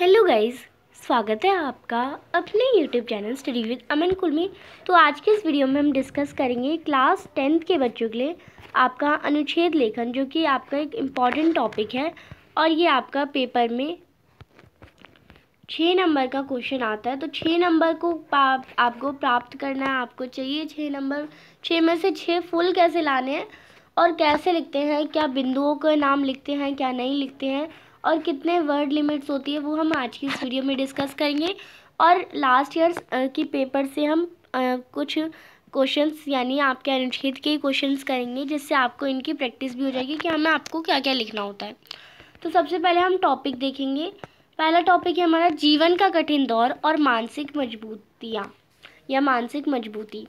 hello guys स्वागत है आपका अपने YouTube channel study with Aman Kulmi तो आज के इस वीडियो में हम डिस्कस करेंगे क्लास टेंथ के बच्चों के लिए आपका अनुच्छेद लेखन जो कि आपका एक इम्पॉर्टेंट टॉपिक है और ये आपका पेपर में छः नंबर का क्वेश्चन आता है तो छः नंबर को आपको प्राप्त करना है आपको चाहिए छः नंबर छः में से छः फुल कैसे लाने हैं और कैसे लिखते हैं क्या बिंदुओं का नाम लिखते हैं क्या नहीं लिखते हैं और कितने वर्ड लिमिट्स होती है वो हम आज की इस वीडियो में डिस्कस करेंगे और लास्ट ईयर्स की पेपर से हम कुछ क्वेश्चंस यानी आपके अनुच्छेद के क्वेश्चंस करेंगे जिससे आपको इनकी प्रैक्टिस भी हो जाएगी कि हमें आपको क्या क्या लिखना होता है तो सबसे पहले हम टॉपिक देखेंगे पहला टॉपिक है हमारा जीवन का कठिन दौर और मानसिक मजबूतियाँ या मानसिक मजबूती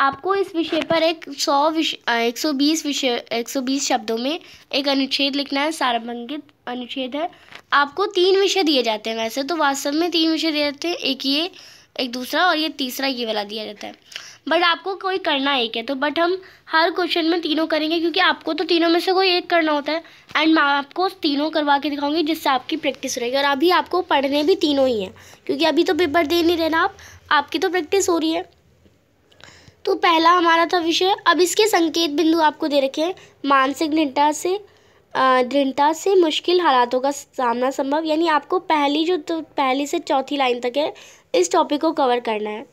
आपको इस विषय पर एक सौ विषय एक सौ बीस विषय एक सौ बीस शब्दों में एक अनुच्छेद लिखना है सारभंगित अनुच्छेद है आपको तीन विषय दिए जाते हैं वैसे तो वास्तव में तीन विषय दिए जाते हैं एक ये एक दूसरा और ये तीसरा ये वाला दिया जाता है बट आपको कोई करना एक है तो बट हम हर क्वेश्चन में तीनों करेंगे क्योंकि आपको तो तीनों में से कोई एक करना होता है एंड मैं आपको तीनों करवा के दिखाऊंगी जिससे आपकी प्रैक्टिस रहेगी और अभी आपको पढ़ने भी तीनों ही हैं क्योंकि अभी तो पेपर दे नहीं रहे ना आप आपकी तो प्रैक्टिस हो रही है तो पहला हमारा था विषय अब इसके संकेत बिंदु आपको दे रखे हैं मानसिक दृढ़ता से दृढ़ता से मुश्किल हालातों का सामना संभव यानी आपको पहली जो तो पहली से चौथी लाइन तक है इस टॉपिक को कवर करना है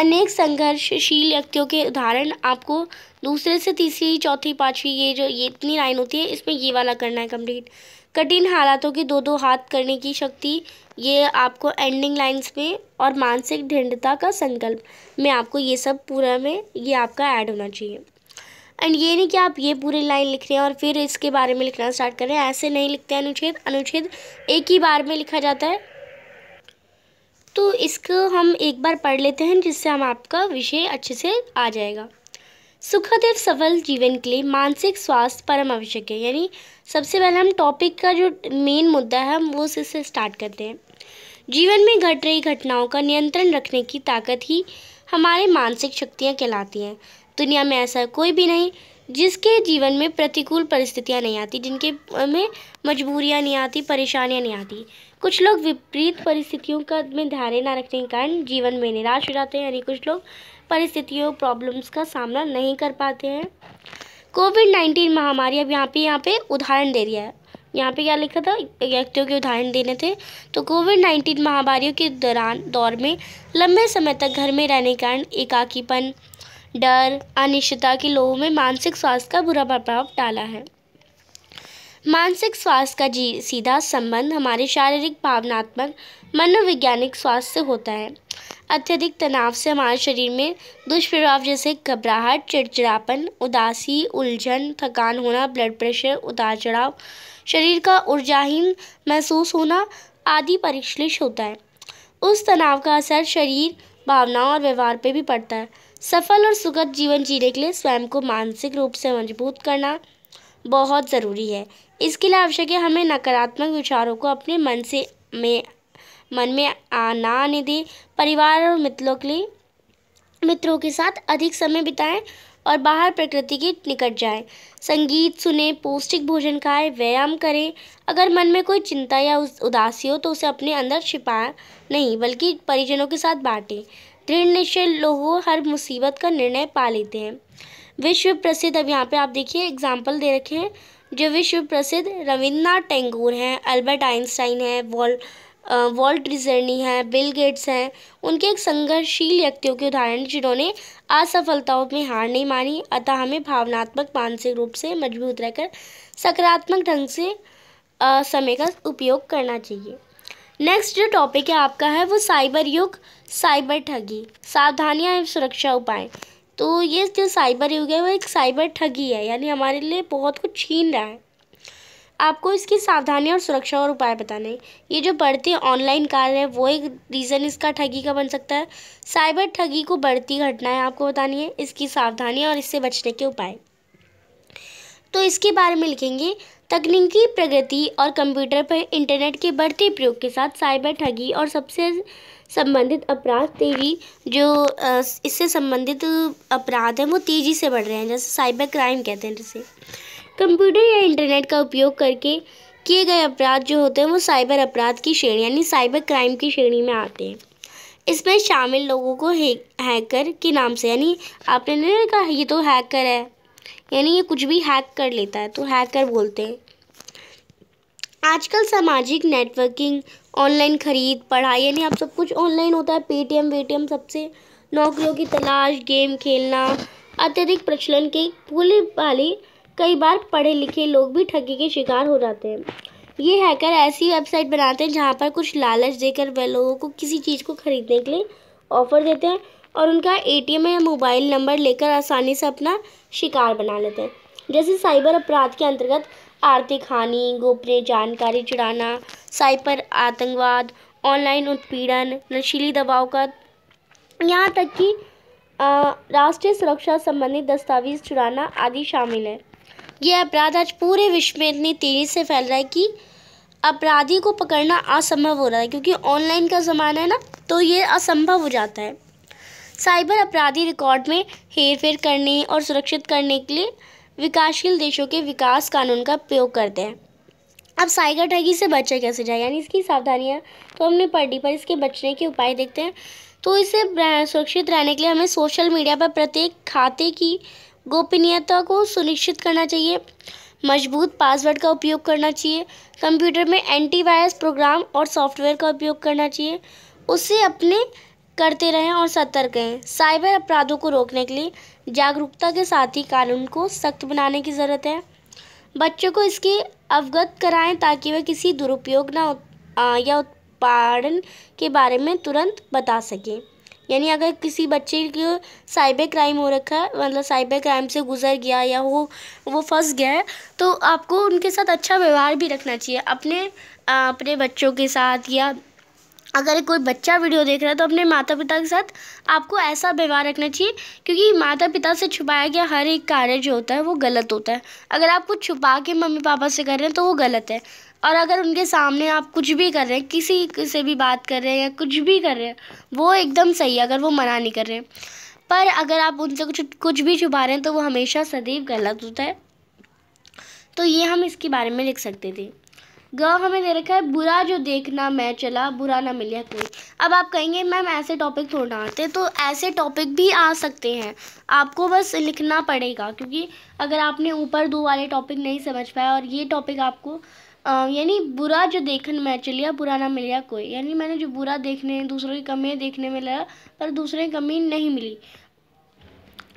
अनेक संघर्षशील व्यक्तियों के उदाहरण आपको दूसरे से तीसरी चौथी पाँचवीं ये जो ये इतनी लाइन होती है इसमें ये वाला करना है कंप्लीट कठिन हालातों के दो दो हाथ करने की शक्ति ये आपको एंडिंग लाइंस में और मानसिक ढिंडता का संकल्प में आपको ये सब पूरा में ये आपका ऐड होना चाहिए एंड ये नहीं कि आप ये पूरी लाइन लिख रहे हैं और फिर इसके बारे में लिखना स्टार्ट कर रहे हैं ऐसे नहीं लिखते अनुच्छेद अनुच्छेद एक ही बार में लिखा जाता है तो इसको हम एक बार पढ़ लेते हैं जिससे हम आपका विषय अच्छे से आ जाएगा सुखद एवं सफल जीवन के लिए मानसिक स्वास्थ्य परम आवश्यक है यानी सबसे पहले हम टॉपिक का जो मेन मुद्दा है हम वो इससे स्टार्ट करते हैं जीवन में घट रही घटनाओं का नियंत्रण रखने की ताकत ही हमारे मानसिक शक्तियाँ कहलाती हैं दुनिया में ऐसा कोई भी नहीं जिसके जीवन में प्रतिकूल परिस्थितियाँ नहीं आती जिनके में मजबूरियाँ नहीं आती परेशानियाँ नहीं आती कुछ लोग विपरीत परिस्थितियों का में धैर्य ना रखने के कारण जीवन में निराश हो जाते हैं यानी कुछ लोग परिस्थितियों प्रॉब्लम्स का सामना नहीं कर पाते हैं कोविड नाइन्टीन महामारी अब यहाँ पे यहाँ पे उदाहरण दे दिया है यहाँ पे क्या लिखा था व्यक्तियों के उदाहरण देने थे तो कोविड नाइन्टीन महामारियों के दौरान दौर में लंबे समय तक घर में रहने के कारण एकाकीपन डर अनिश्चितता के लोगों में मानसिक स्वास्थ्य का बुरा प्रभाव डाला है मानसिक स्वास्थ्य का जी सीधा संबंध हमारे शारीरिक भावनात्मक मनोवैज्ञानिक स्वास्थ्य से होता है अत्यधिक तनाव से हमारे शरीर में दुष्प्रभाव जैसे घबराहट चिड़चिड़ापन उदासी उलझन थकान होना ब्लड प्रेशर उतार चढ़ाव शरीर का ऊर्जाहीन महसूस होना आदि परिश्लिष होता है उस तनाव का असर शरीर भावनाओं और व्यवहार पर भी पड़ता है सफल और सुखद जीवन जीने के लिए स्वयं को मानसिक रूप से मजबूत करना बहुत ज़रूरी है इसके लिए आवश्यक है हमें नकारात्मक विचारों को अपने मन से में मन में आना आने दें परिवार और मित्रों के लिए मित्रों के साथ अधिक समय बिताएं और बाहर प्रकृति के निकट जाएं संगीत सुने पौष्टिक भोजन खाएं व्यायाम करें अगर मन में कोई चिंता या उदासी हो तो उसे अपने अंदर छिपा नहीं बल्कि परिजनों के साथ बांटें दृढ़ निश्चय लोगों हर मुसीबत का निर्णय पा लेते हैं विश्व प्रसिद्ध अब यहाँ पे आप देखिए एग्जाम्पल दे रखे हैं जो विश्व प्रसिद्ध रविन्द्रनाथ टैगोर हैं अल्बर्ट आइंस्टाइन हैं वॉल वॉल्ट डिजर्नी हैं बिल गेट्स हैं उनके एक संघर्षशील व्यक्तियों के उदाहरण जिन्होंने असफलताओं में हार नहीं मानी अतः हमें भावनात्मक मानसिक रूप से मजबूत रहकर सकारात्मक ढंग से आ, समय का उपयोग करना चाहिए नेक्स्ट जो टॉपिक है आपका है वो साइबर युग साइबर ठगी सावधानियाँ एवं सुरक्षा उपाय तो ये जो साइबर युग है वो एक साइबर ठगी है यानी हमारे लिए बहुत कुछ छीन रहा है आपको इसकी सावधानी और सुरक्षा और उपाय बताने हैं ये जो बढ़ती ऑनलाइन कार है वो एक रीज़न इसका ठगी का बन सकता है साइबर ठगी को बढ़ती घटनाएं आपको बतानी है इसकी सावधानी और इससे बचने के उपाय तो इसके बारे में लिखेंगे तकनीकी प्रगति और कंप्यूटर पर इंटरनेट के बढ़ते प्रयोग के साथ साइबर ठगी और सबसे संबंधित अपराध तेजी जो इससे संबंधित अपराध हैं वो तेज़ी से बढ़ रहे हैं जैसे साइबर क्राइम कहते हैं जैसे कंप्यूटर या इंटरनेट का उपयोग करके किए गए अपराध जो होते हैं वो साइबर अपराध की श्रेणी यानी साइबर क्राइम की श्रेणी में आते हैं इसमें शामिल लोगों को हैकर के नाम से यानी आपने नहीं कहा ये तो हैकर है यानी ये कुछ भी हैक कर लेता है तो हैकर बोलते हैं आजकल सामाजिक नेटवर्किंग ऑनलाइन खरीद पढ़ाई यानी आप सब कुछ ऑनलाइन होता है पेटीएम वेटीएम सबसे नौकरियों की तलाश गेम खेलना अत्यधिक प्रचलन के पूरे वाले कई बार पढ़े लिखे लोग भी ठगी के शिकार हो जाते हैं ये हैकर ऐसी वेबसाइट बनाते हैं जहाँ पर कुछ लालच देकर वह लोगों को किसी चीज़ को ख़रीदने के लिए ऑफ़र देते हैं और उनका एटीएम या मोबाइल नंबर लेकर आसानी से अपना शिकार बना लेते हैं जैसे साइबर अपराध के अंतर्गत आर्थिक हानि गोपनीय जानकारी चुराना साइबर आतंकवाद ऑनलाइन उत्पीड़न नशीली दबाव का यहाँ तक कि राष्ट्रीय सुरक्षा संबंधी दस्तावेज चुराना आदि शामिल है ये अपराध आज पूरे विश्व में इतनी तेज़ी से फैल रहा है कि अपराधी को पकड़ना असंभव हो रहा है क्योंकि ऑनलाइन का ज़माना है ना तो ये असंभव हो जाता है साइबर अपराधी रिकॉर्ड में हेरफेर करने और सुरक्षित करने के लिए विकासशील देशों के विकास कानून का प्रयोग करते हैं अब साइबर ठगी से बचा कैसे जाए यानी इसकी सावधानियाँ तो हमने पढ़ी पर इसके बचने के उपाय देखते हैं तो इसे सुरक्षित रहने के लिए हमें सोशल मीडिया पर प्रत्येक खाते की गोपनीयता को सुनिश्चित करना चाहिए मजबूत पासवर्ड का उपयोग करना चाहिए कंप्यूटर में एंटीवायरस प्रोग्राम और सॉफ्टवेयर का उपयोग करना चाहिए उसे अपने करते रहें और सतर्क रहें साइबर अपराधों को रोकने के लिए जागरूकता के साथ ही कानून को सख्त बनाने की ज़रूरत है बच्चों को इसके अवगत कराएं ताकि वे किसी दुरुपयोग ना या उत्पादन के बारे में तुरंत बता सकें यानी अगर किसी बच्चे को साइबर क्राइम हो रखा है मतलब साइबर क्राइम से गुजर गया या वो वो फंस गया है तो आपको उनके साथ अच्छा व्यवहार भी रखना चाहिए अपने आ, अपने बच्चों के साथ या अगर कोई बच्चा वीडियो देख रहा है तो अपने माता पिता के साथ आपको ऐसा व्यवहार रखना चाहिए क्योंकि माता पिता से छुपाया गया हर एक कार्य जो होता है वो गलत होता है अगर आप कुछ छुपा के मम्मी पापा से कर रहे हैं तो वो गलत है और अगर उनके सामने आप कुछ भी कर रहे हैं किसी से भी बात कर रहे हैं या कुछ भी कर रहे हैं वो एकदम सही है अगर वो मना नहीं कर रहे पर अगर आप उनसे कुछ कुछ भी छुपा रहे हैं तो वो हमेशा सदैव गलत होता है तो ये हम इसके बारे में लिख सकते थे ग हमें दे रखा है बुरा जो देखना मैं चला बुरा ना मिले कोई अब आप कहेंगे मैम ऐसे टॉपिक थोड़ा ना आते तो ऐसे टॉपिक भी आ सकते हैं आपको बस लिखना पड़ेगा क्योंकि अगर आपने ऊपर दो वाले टॉपिक नहीं समझ पाया और ये टॉपिक आपको यानी बुरा जो देखने में चलिया बुरा ना मिलिया कोई यानी मैंने जो बुरा देखने दूसरों की कमियाँ देखने में लगा पर दूसरे की कमी नहीं मिली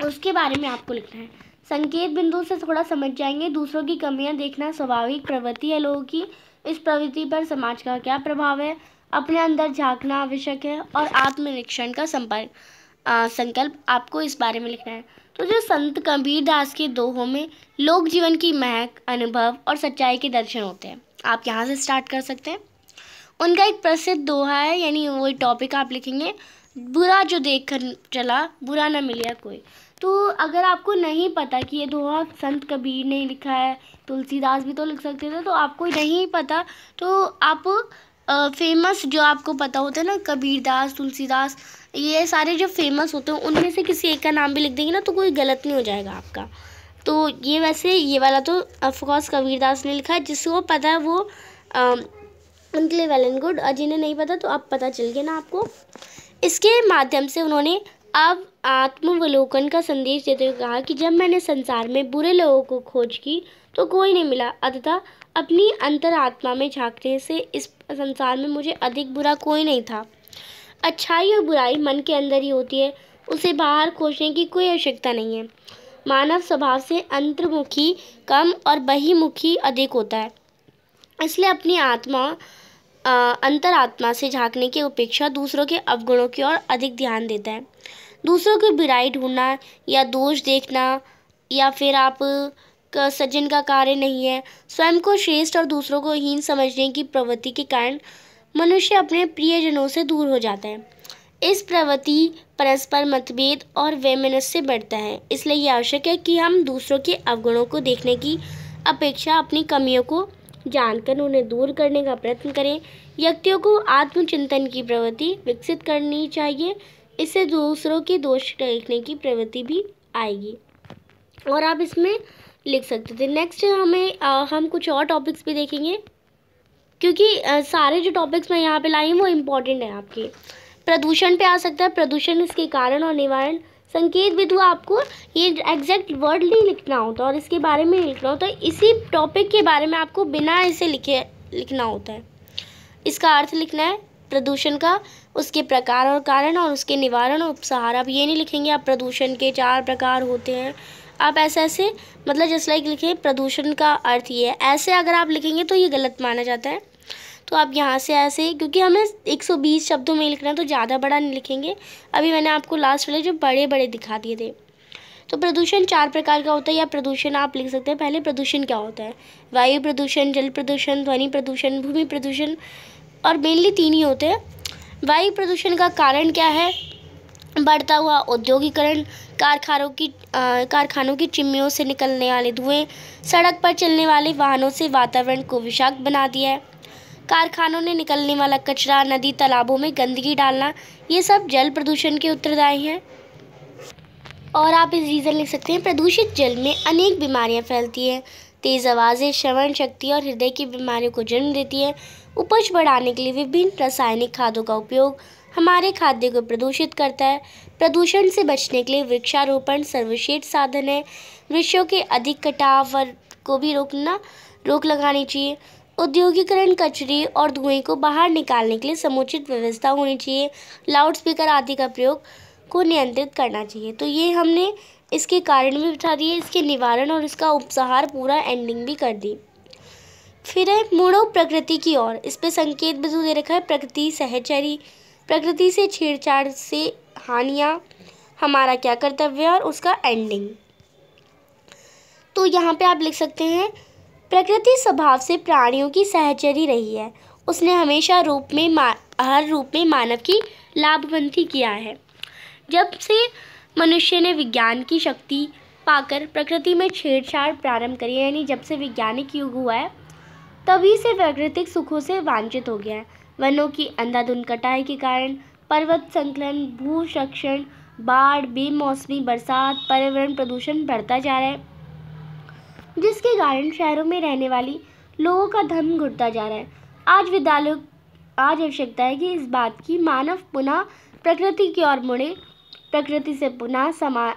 उसके बारे में आपको लिखना है संकेत बिंदु से थोड़ा समझ जाएंगे दूसरों की कमियाँ देखना स्वाभाविक प्रवृत्ति है लोगों की इस प्रवृत्ति पर समाज का क्या प्रभाव है अपने अंदर झांकना आवश्यक है और आत्मनिरीक्षण का संपर्क संकल्प आपको इस बारे में लिखना है तो जो संत कबीर दास के दोहों में लोक जीवन की महक अनुभव और सच्चाई के दर्शन होते हैं आप यहाँ से स्टार्ट कर सकते हैं उनका एक प्रसिद्ध दोहा है यानी वो टॉपिक आप लिखेंगे बुरा जो देख कर चला बुरा ना मिलिया कोई तो अगर आपको नहीं पता कि ये दोहा संत कबीर ने लिखा है तुलसीदास भी तो लिख सकते थे तो आपको नहीं पता तो आप फेमस जो आपको पता होता है ना कबीरदास तुलसीदास ये सारे जो फेमस होते हैं उनमें से किसी एक का नाम भी लिख देंगे ना तो कोई गलत नहीं हो जाएगा आपका तो ये वैसे ये वाला तो अफकोर्स कबीरदास ने लिखा है जिसको पता है वो उनके लिए वेल एंड गुड और जिन्हें नहीं पता तो अब पता चल गया ना आपको इसके माध्यम से उन्होंने अब आत्मवलोकन का संदेश देते हुए कहा कि जब मैंने संसार में बुरे लोगों को खोज की तो कोई नहीं मिला अतः अपनी अंतरात्मा में झांकने से इस संसार में मुझे अधिक बुरा कोई नहीं था अच्छाई और बुराई मन के अंदर ही होती है उसे बाहर खोजने की कोई आवश्यकता नहीं है मानव स्वभाव से अंतर्मुखी कम और बहिमुखी अधिक होता है इसलिए अपनी आत्मा आ, अंतरात्मा से झांकने की अपेक्षा दूसरों के अवगुणों की ओर अधिक ध्यान देता है दूसरों की बुराई ढूंढना या दोष देखना या फिर आप का सज्जन का कार्य नहीं है स्वयं को श्रेष्ठ और दूसरों को हीन समझने की प्रवृत्ति के कारण मनुष्य अपने प्रियजनों से दूर हो जाता है इस प्रवृत्ति परस्पर मतभेद और वैमनस्य से बढ़ता है इसलिए यह आवश्यक है कि हम दूसरों के अवगुणों को देखने की अपेक्षा अपनी कमियों को जानकर उन्हें दूर करने का प्रयत्न करें व्यक्तियों को आत्मचिंतन की प्रवृत्ति विकसित करनी चाहिए इससे दूसरों के दोष देखने की प्रवृत्ति भी आएगी और आप इसमें लिख सकते थे नेक्स्ट हमें आ, हम कुछ और टॉपिक्स भी देखेंगे क्योंकि सारे जो टॉपिक्स मैं यहाँ पे लाई हूँ वो इम्पोर्टेंट है आपके प्रदूषण पे आ सकता है प्रदूषण इसके कारण और निवारण संकेत विधु आपको ये एग्जैक्ट वर्ड नहीं लिखना होता और इसके बारे में लिखना होता है इसी टॉपिक के बारे में आपको बिना इसे लिखे लिखना होता है इसका अर्थ लिखना है प्रदूषण का उसके प्रकार और कारण और उसके निवारण और उपसहार आप ये नहीं लिखेंगे आप प्रदूषण के चार प्रकार होते हैं आप ऐसे ऐसे मतलब जैसे लाइक लिखें प्रदूषण का अर्थ ये है ऐसे अगर आप लिखेंगे तो ये गलत माना जाता है तो आप यहाँ से ऐसे क्योंकि हमें 120 शब्दों में लिखना है तो ज़्यादा बड़ा नहीं लिखेंगे अभी मैंने आपको लास्ट वाले जो बड़े बड़े दिखा दिए थे तो प्रदूषण चार प्रकार का होता है या प्रदूषण आप लिख सकते हैं पहले प्रदूषण क्या होता है वायु प्रदूषण जल प्रदूषण ध्वनि प्रदूषण भूमि प्रदूषण और मेनली तीन ही होते हैं वायु प्रदूषण का कारण क्या है बढ़ता हुआ औद्योगिकरण कारखानों की कारखानों की चिमियों से निकलने वाले धुएं सड़क पर चलने वाले वाहनों से वातावरण को विषाक्त बना दिया है कारखानों ने निकलने वाला कचरा नदी तालाबों में गंदगी डालना ये सब जल प्रदूषण के उत्तरदायी हैं और आप इस रीज़न लिख सकते हैं प्रदूषित जल में अनेक बीमारियां फैलती हैं तेज़ आवाज़ें श्रवण शक्ति और हृदय की बीमारियों को जन्म देती है उपज बढ़ाने के लिए विभिन्न रासायनिक खादों का उपयोग हमारे खाद्य को प्रदूषित करता है प्रदूषण से बचने के लिए वृक्षारोपण सर्वश्रेष्ठ साधन है वृक्षों के अधिक कटाव को भी रोकना रोक लगानी चाहिए औद्योगिकरण कचरे और धुएं को बाहर निकालने के लिए समुचित व्यवस्था होनी चाहिए लाउड स्पीकर आदि का प्रयोग को नियंत्रित करना चाहिए तो ये हमने इसके कारण भी बता दिए इसके निवारण और इसका उपसहार पूरा एंडिंग भी कर दी फिर है मुड़ो प्रकृति की ओर इस पर संकेत बिंदु तो दे रखा है प्रकृति सहचरी प्रकृति से छेड़छाड़ से हानियाँ हमारा क्या कर्तव्य और उसका एंडिंग तो यहाँ पे आप लिख सकते हैं प्रकृति स्वभाव से प्राणियों की सहचरी रही है उसने हमेशा रूप में हर रूप में मानव की लाभवंती किया है जब से मनुष्य ने विज्ञान की शक्ति पाकर प्रकृति में छेड़छाड़ प्रारंभ करी है यानी जब से वैज्ञानिक युग हुआ है तभी से प्राकृतिक सुखों से वांछित हो गया है वनों की अंधाधुंध कटाई के कारण पर्वत संकलन भू संरक्षण बाढ़ बेमौसमी बरसात पर्यावरण प्रदूषण बढ़ता जा रहा है जिसके कारण शहरों में रहने वाली लोगों का धन घुटता जा रहा है आज विद्यालय आज आवश्यकता है कि इस बात की मानव पुनः प्रकृति की ओर मुड़े प्रकृति से पुनः समा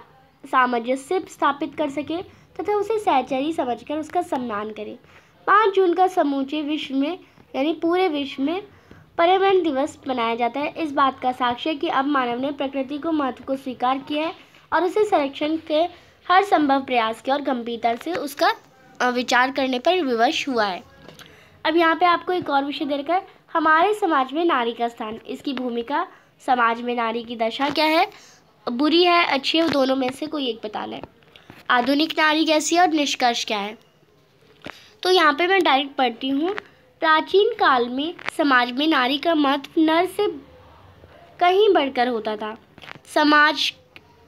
सामंजस्य स्थापित कर सके तथा उसे सहचरी समझकर उसका सम्मान करें पाँच जून का समूचे विश्व में यानी पूरे विश्व में पर्यावरण दिवस मनाया जाता है इस बात का साक्ष्य है कि अब मानव ने प्रकृति को महत्व को स्वीकार किया है और उसे संरक्षण के हर संभव प्रयास के और गंभीरता से उसका विचार करने पर विवश हुआ है अब यहाँ पे आपको एक और विषय दे रखा है हमारे समाज में नारी का स्थान इसकी भूमिका समाज में नारी की दशा क्या है बुरी है अच्छी है दोनों में से कोई एक बता लें आधुनिक नारी कैसी है और निष्कर्ष क्या है तो यहाँ पे मैं डायरेक्ट पढ़ती हूँ प्राचीन काल में समाज में नारी का महत्व नर से कहीं बढ़कर होता था समाज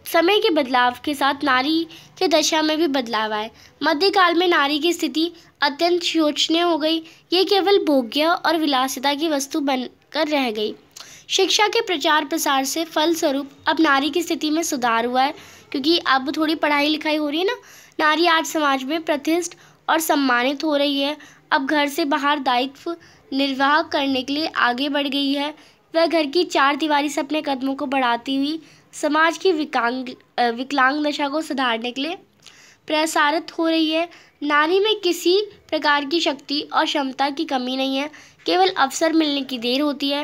समय के बदलाव के साथ नारी के दशा में भी बदलाव आए मध्यकाल में नारी की स्थिति अत्यंत शोचनीय हो गई ये केवल भोग्य और विलासिता की वस्तु बनकर रह गई शिक्षा के प्रचार प्रसार से फलस्वरूप अब नारी की स्थिति में सुधार हुआ है क्योंकि अब थोड़ी पढ़ाई लिखाई हो रही है ना नारी आज समाज में प्रतिष्ठ और सम्मानित हो रही है अब घर से बाहर दायित्व निर्वाह करने के लिए आगे बढ़ गई है वह घर की चार दीवारी से अपने कदमों को बढ़ाती हुई समाज की विकांग विकलांग दशा को सुधारने के लिए प्रसारित हो रही है नारी में किसी प्रकार की शक्ति और क्षमता की कमी नहीं है केवल अवसर मिलने की देर होती है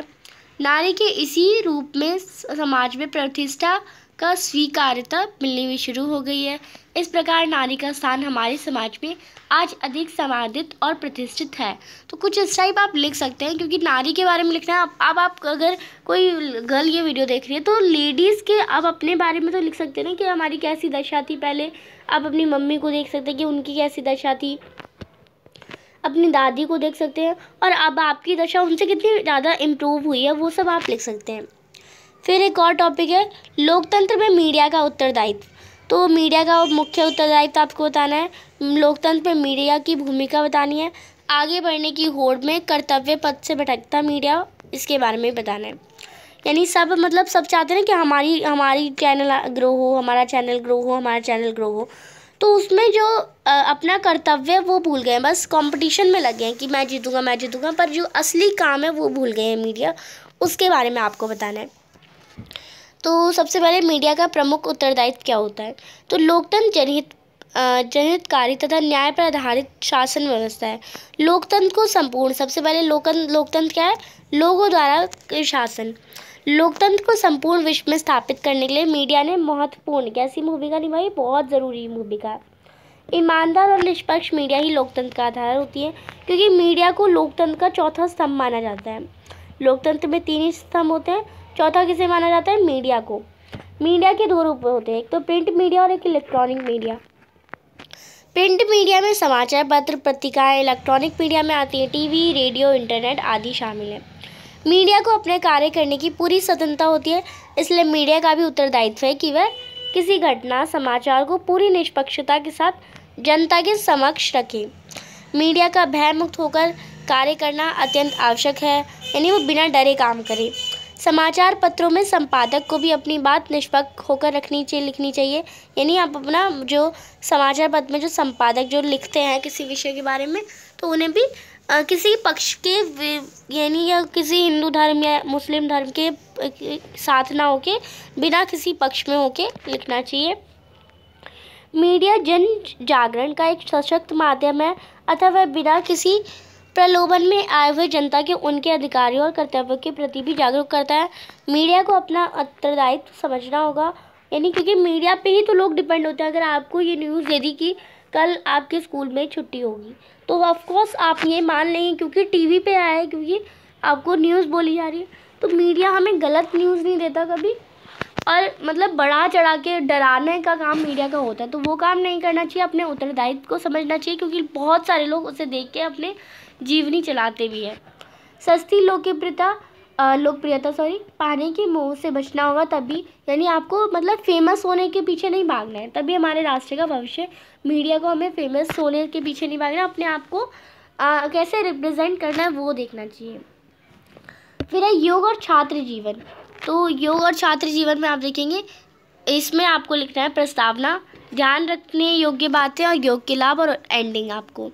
नारी के इसी रूप में समाज में प्रतिष्ठा का स्वीकार्यता मिलनी भी शुरू हो गई है इस प्रकार नारी का स्थान हमारे समाज में आज अधिक समाधित और प्रतिष्ठित है तो कुछ इस टाइप आप लिख सकते हैं क्योंकि नारी के बारे में लिखना है अब आप, आप अगर कोई गर्ल ये वीडियो देख रही है तो लेडीज़ के आप अपने बारे में तो लिख सकते हैं ना कि हमारी कैसी दशा थी पहले आप अपनी मम्मी को देख सकते हैं कि उनकी कैसी दशा थी अपनी दादी को देख सकते हैं और अब आपकी दशा उनसे कितनी ज़्यादा इम्प्रूव हुई है वो सब आप लिख सकते हैं फिर एक और टॉपिक है लोकतंत्र में मीडिया का उत्तरदायित्व तो मीडिया का मुख्य उत्तरदायित्व आपको बताना है लोकतंत्र में मीडिया की भूमिका बतानी है आगे बढ़ने की होड़ में कर्तव्य पद से भटकता मीडिया इसके बारे में बताना है यानी सब मतलब सब चाहते हैं कि हमारी हमारी चैनल ग्रो हो हमारा चैनल ग्रो हो हमारा चैनल ग्रो हो तो उसमें जो अपना कर्तव्य वो भूल गए हैं बस कंपटीशन में लग गए हैं कि मैं जीतूंगा मैं जीतूंगा पर जो असली काम है वो भूल गए हैं मीडिया उसके बारे में आपको बताना है तो सबसे पहले मीडिया का प्रमुख उत्तरदायित्व क्या होता है तो लोकतंत्र जनहित जनहितकारी तथा न्याय पर आधारित शासन व्यवस्था है लोकतंत्र को संपूर्ण सबसे पहले लोकतंत्र लोकतंत्र क्या है लोगों द्वारा शासन लोकतंत्र को संपूर्ण विश्व में स्थापित करने के लिए मीडिया ने महत्वपूर्ण कैसी भूमिका निभाई बहुत ज़रूरी भूमिका ईमानदार और निष्पक्ष मीडिया ही लोकतंत्र का आधार होती है क्योंकि मीडिया को लोकतंत्र का चौथा स्तंभ माना जाता है लोकतंत्र में तीन ही स्तंभ होते हैं चौथा किसे माना जाता है मीडिया को मीडिया के दो रूप होते हैं एक तो प्रिंट मीडिया और एक इलेक्ट्रॉनिक मीडिया प्रिंट मीडिया में समाचार पत्र पत्रिकाएं इलेक्ट्रॉनिक मीडिया में आती हैं टीवी रेडियो इंटरनेट आदि शामिल हैं मीडिया को अपने कार्य करने की पूरी स्वतंत्रता होती है इसलिए मीडिया का भी उत्तरदायित्व है कि वह किसी घटना समाचार को पूरी निष्पक्षता के साथ जनता के समक्ष रखे मीडिया का भय मुक्त होकर कार्य करना अत्यंत आवश्यक है यानी वो बिना डरे काम करे समाचार पत्रों में संपादक को भी अपनी बात निष्पक्ष होकर रखनी चाहिए लिखनी चाहिए यानी आप अपना जो समाचार पत्र में जो संपादक जो लिखते हैं किसी विषय के बारे में तो उन्हें भी आ, किसी पक्ष के यानी या किसी हिंदू धर्म या मुस्लिम धर्म के साथ ना होके बिना किसी पक्ष में होके लिखना चाहिए मीडिया जन जागरण का एक सशक्त माध्यम है अतः वह बिना किसी प्रलोभन में आए हुए जनता के उनके अधिकारियों और कर्तव्यों के प्रति भी जागरूक करता है मीडिया को अपना उत्तरदायित्व समझना होगा यानी क्योंकि मीडिया पे ही तो लोग डिपेंड होते हैं अगर आपको ये न्यूज़ दे दी कि कल आपके स्कूल में छुट्टी होगी तो ऑफकोर्स आप ये मान लेंगे क्योंकि टीवी पे आया है क्योंकि आपको न्यूज़ बोली जा रही है तो मीडिया हमें गलत न्यूज़ नहीं देता कभी और मतलब बढ़ा चढ़ा के डराने का काम मीडिया का होता है तो वो काम नहीं करना चाहिए अपने उत्तरदायित्व को समझना चाहिए क्योंकि बहुत सारे लोग उसे देख के अपने जीवनी चलाते भी हैं सस्ती लोकप्रियता लोकप्रियता सॉरी पानी के मोह से बचना होगा तभी यानी आपको मतलब फेमस होने के पीछे नहीं भागना है तभी हमारे राष्ट्र का भविष्य मीडिया को हमें फेमस होने के पीछे नहीं भागना अपने आप को कैसे रिप्रेजेंट करना है वो देखना चाहिए फिर है योग और छात्र जीवन तो योग और छात्र जीवन में आप देखेंगे इसमें आपको लिखना है प्रस्तावना ध्यान रखने योग्य बातें और योग के लाभ और एंडिंग आपको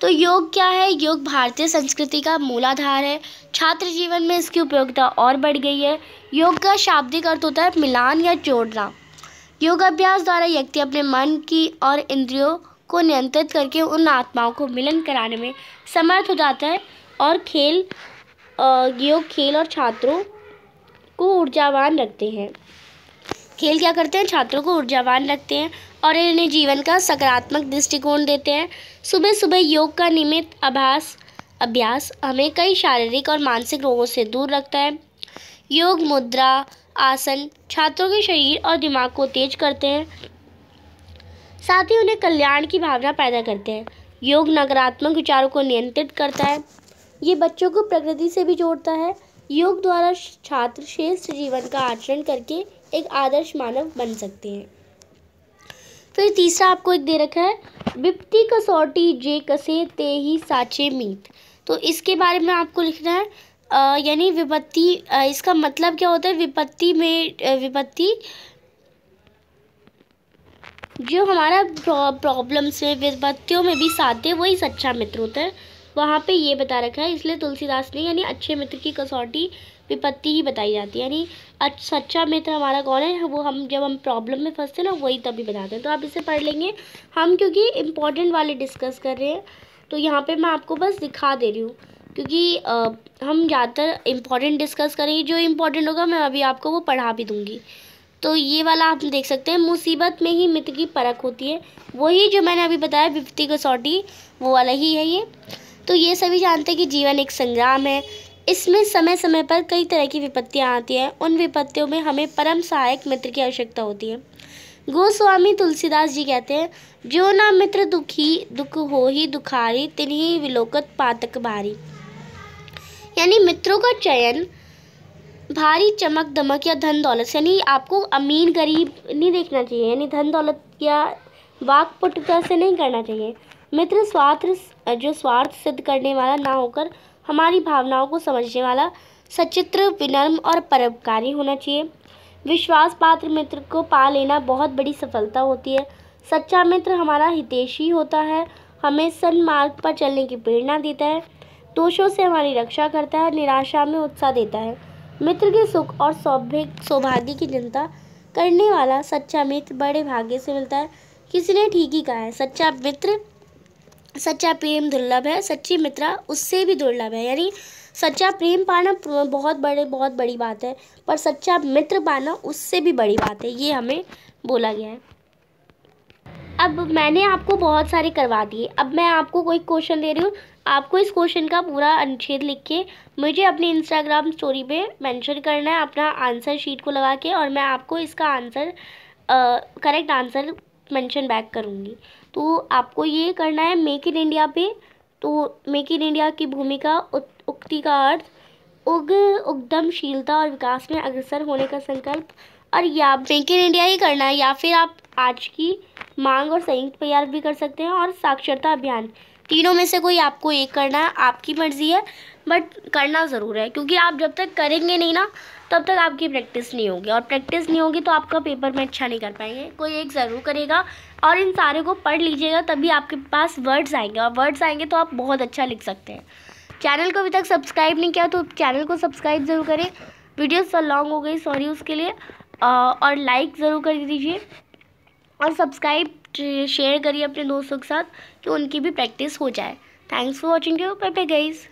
तो योग क्या है योग भारतीय संस्कृति का मूलाधार है छात्र जीवन में इसकी उपयोगिता और बढ़ गई है योग का शाब्दिक अर्थ होता है मिलान या जोड़ना योग अभ्यास द्वारा व्यक्ति अपने मन की और इंद्रियों को नियंत्रित करके उन आत्माओं को मिलन कराने में समर्थ हो जाता है और खेल योग खेल और छात्रों को ऊर्जावान रखते हैं खेल क्या करते हैं छात्रों को ऊर्जावान रखते हैं और इन्हें जीवन का सकारात्मक दृष्टिकोण देते हैं सुबह सुबह योग का नियमित अभ्यास अभ्यास हमें कई शारीरिक और मानसिक रोगों से दूर रखता है योग मुद्रा आसन छात्रों के शरीर और दिमाग को तेज करते हैं साथ ही उन्हें कल्याण की भावना पैदा करते हैं योग नकारात्मक विचारों को नियंत्रित करता है ये बच्चों को प्रकृति से भी जोड़ता है योग द्वारा छात्र श्रेष्ठ जीवन का आचरण करके एक आदर्श मानव बन सकते हैं फिर तीसरा आपको एक दे रखा है बिप्टी कसौटी जे कसे ते ही साचे मीत तो इसके बारे में आपको लिखना है यानी विपत्ति इसका मतलब क्या होता है विपत्ति में विपत्ति जो हमारा प्रॉब्लम्स है विपत्तियों में भी साथ है वही सच्चा मित्र होता है वहाँ पे ये बता रखा है इसलिए तुलसीदास ने यानी अच्छे मित्र की कसौटी विपत्ति ही बताई जाती है यानी अच्छा सच्चा मित्र हमारा कौन है वो हम जब हम प्रॉब्लम में फंसते हैं ना वही तभी बताते हैं तो आप इसे पढ़ लेंगे हम क्योंकि इम्पॉर्टेंट वाले डिस्कस कर रहे हैं तो यहाँ पर मैं आपको बस दिखा दे रही हूँ क्योंकि आ, हम ज़्यादातर इम्पॉर्टेंट डिस्कस करेंगे जो इम्पॉर्टेंट होगा मैं अभी आपको वो पढ़ा भी दूँगी तो ये वाला आप देख सकते हैं मुसीबत में ही मित्र की परख होती है वही जो मैंने अभी बताया विपत्ति कसौटी वो वाला ही है ये तो ये सभी जानते हैं कि जीवन एक संग्राम है इसमें समय समय पर कई तरह की विपत्तियाँ आती हैं उन विपत्तियों में हमें परम सहायक मित्र की आवश्यकता होती है गोस्वामी तुलसीदास जी कहते हैं जो ना मित्र दुखी दुख हो ही दुखारी तिन्ही विलोकत पातक भारी यानी मित्रों का चयन भारी चमक दमक या धन दौलत यानी आपको अमीर गरीब नहीं देखना चाहिए यानी धन दौलत या वाकपुटता से नहीं करना चाहिए मित्र स्वार्थ जो स्वार्थ सिद्ध करने वाला ना होकर हमारी भावनाओं को समझने वाला सचित्र विनम्र और परोपकारी होना चाहिए विश्वास पात्र मित्र को पा लेना बहुत बड़ी सफलता होती है सच्चा मित्र हमारा हितेशी होता है हमें सन्मार्ग पर चलने की प्रेरणा देता है दोषों से हमारी रक्षा करता है निराशा में उत्साह देता है मित्र के सुख और सौभाग्य सौभाग्य की चिंता करने वाला सच्चा मित्र बड़े भाग्य से मिलता है किसी ने ठीक ही कहा है सच्चा मित्र सच्चा प्रेम दुर्लभ है सच्ची मित्रा उससे भी दुर्लभ है यानी सच्चा प्रेम पाना बहुत बड़े बहुत बड़ी बात है पर सच्चा मित्र पाना उससे भी बड़ी बात है ये हमें बोला गया है अब मैंने आपको बहुत सारे करवा दिए अब मैं आपको कोई क्वेश्चन दे रही हूँ आपको इस क्वेश्चन का पूरा अनुच्छेद लिख के मुझे अपनी इंस्टाग्राम स्टोरी पे मेंशन करना है अपना आंसर शीट को लगा के और मैं आपको इसका answer correct answer mention back करूँगी तो आपको ये करना है मेक इन इंडिया पे तो मेक इन इंडिया की भूमिका उक्ति का अर्थ उग उद्यमशीलता और विकास में अग्रसर होने का संकल्प और या मेक इन इंडिया ही करना है या फिर आप आज की मांग और संयुक्त प्रयास भी कर सकते हैं और साक्षरता अभियान तीनों में से कोई आपको एक करना है आपकी मर्ज़ी है बट करना ज़रूर है क्योंकि आप जब तक करेंगे नहीं ना तब तक आपकी प्रैक्टिस नहीं होगी और प्रैक्टिस नहीं होगी तो आपका पेपर में अच्छा नहीं कर पाएंगे कोई एक ज़रूर करेगा और इन सारे को पढ़ लीजिएगा तभी आपके पास वर्ड्स आएंगे और वर्ड्स आएंगे तो आप बहुत अच्छा लिख सकते हैं चैनल को अभी तक सब्सक्राइब नहीं किया तो चैनल को सब्सक्राइब ज़रूर करें वीडियो सर लॉन्ग हो गई सॉरी उसके लिए और लाइक ज़रूर कर दीजिए और सब्सक्राइब शेयर करिए अपने दोस्तों के साथ कि उनकी भी प्रैक्टिस हो जाए thanks for watching you bye bye guys